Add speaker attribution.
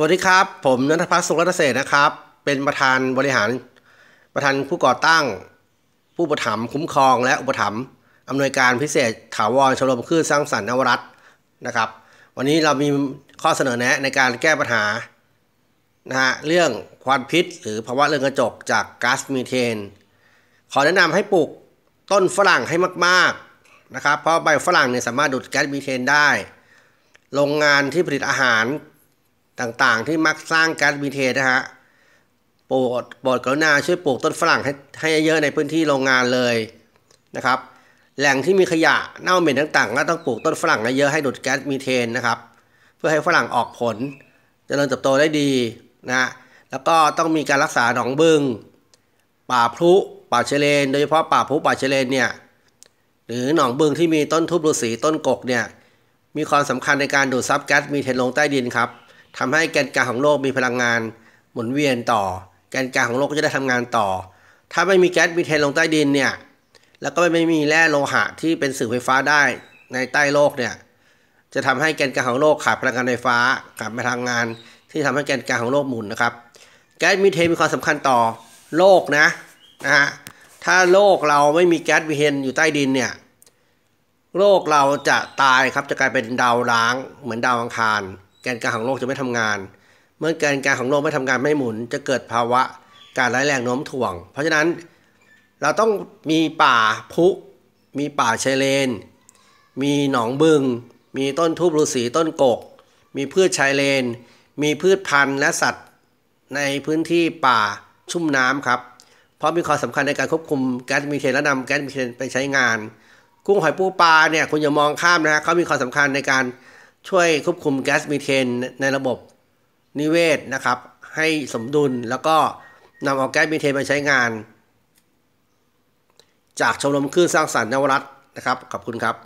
Speaker 1: สวัสดีครับ ผมนันทพัฒน์สุรัตเศษนะครับ เป็นประธานบริหาร ประธานผู้ก่อตั้ง ผู้ประถมคุ้มครองและอุปถัมภ์อำนวยการพิเศษถาวรชลมคลื่นสร้างสรรค์นวรัตนะครับวันนี้เรามีข้อเสนอแนะในการแก้ปัญหานะฮะเรื่องควันพิษ หรือภาวะเรืองกระจก จากก๊าซมีเทน ขอแนะนำให้ปลูกต้นฝรั่งให้มากๆนะครับเพราะใบฝรั่งเนี่ยสามารถดูดก๊าซมีเทนได้โรงงานที่ผลิตอาหารต่างๆ ที่มักสร้างการมีเทนะฮะโปรดโปรดกรุณาช่วยปลูกต้นฝรั่งให้ให้เยอะในพื้นที่โรงงานเลยนะครับ แหล่งที่มีขยะเน่าเหม็นต่างๆก็ต้องปลูกต้นฝรั่งใเยอะให้ดูดแก๊สมีเทนนะครับ เพื่อให้ฝรั่งออกผลจเจริญเติบโตได้ดีนะแล้วก็ต้องมีการรักษาหนองบึง ป่าพลุป่าเชเลนโดยเฉพาะป่าพลุป่าเชเลนเนี่ย หรือหนองบึงที่มีต้นทุบฤาษีต้นกกเนี่ย มีความสำคัญในการดูดซับแก๊สมีเทนลงใต้ดินครับทำให้แกนกลางของโลกมีพลังงานหมุนเวียนต่อ แกนกลางของโลกก็จะได้ทำงานต่อ ถ้าไม่มีแก๊สมีเทนลงใต้ดินเนี่ยแล้วก็ไม่มีแร่โลหะที่เป็นสื่อไฟฟ้าได้ในใต้โลกเนี่ยจะทำให้แกนกลางของโลกขาดพลังงานไฟฟ้าขาดพลังงาน ที่ทำให้แกนกลางของโลกหมุนนะครับแก๊สมีเทนมีความสำคัญต่อโลกนะนะฮะถ้าโลกเราไม่มีแก๊สมีเทนอยู่ใต้ดินเนี่ยโลกเราจะตายครับจะกลายเป็นดาวร้าง เหมือนดาวอังคารกนกลางของโลกจะไม่ทำงาน เมื่อแกนกลางของโลกไม่ทำงานไม่หมุน จะเกิดภาวะการไหลแรงโน้มถ่วง เพราะฉะนั้น เราต้องมีป่าพุมีป่าชายเลน มีหนองบึง มีต้นทูบฤูษีต้นกก มีพืชชายเลน มีพืชพันธุ์และสัตว์ ในพื้นที่ป่าชุ่มน้ำครับ เพราะมีความสำคัญในการควบคุมแก๊สมีเทนและนำแก๊สมีเทนไปใช้งาน กุ้งหอยปูปลาเนี่ยคุณอย่ามองข้ามนะเขามีความสำคัญในการช่วยควบคุมแก๊สมีเทนในระบบนิเวศนะครับให้สมดุลแล้วก็นำเอาแก๊สมีเทนมาใช้งาน จากชมรมคลื่นสร้างสรรค์นวรัตนะครับขอบคุณครับ